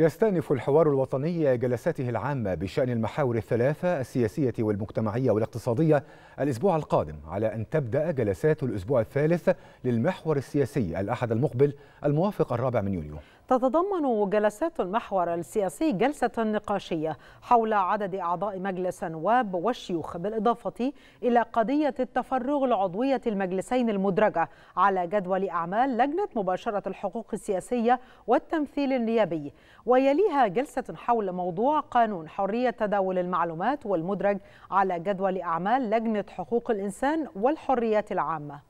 يستأنف الحوار الوطني جلساته العامة بشأن المحاور الثلاثة السياسية والمجتمعية والاقتصادية الأسبوع القادم على أن تبدأ جلسات الأسبوع الثالث للمحور السياسي الأحد المقبل الموافق الرابع من يونيو تتضمن جلسات المحور السياسي جلسة نقاشية حول عدد أعضاء مجلس النواب والشيوخ بالإضافة إلى قضية التفرغ لعضوية المجلسين المدرجة على جدول أعمال لجنة مباشرة الحقوق السياسية والتمثيل النيابي ويليها جلسة حول موضوع قانون حرية تداول المعلومات والمدرج على جدول أعمال لجنة حقوق الإنسان والحريات العامة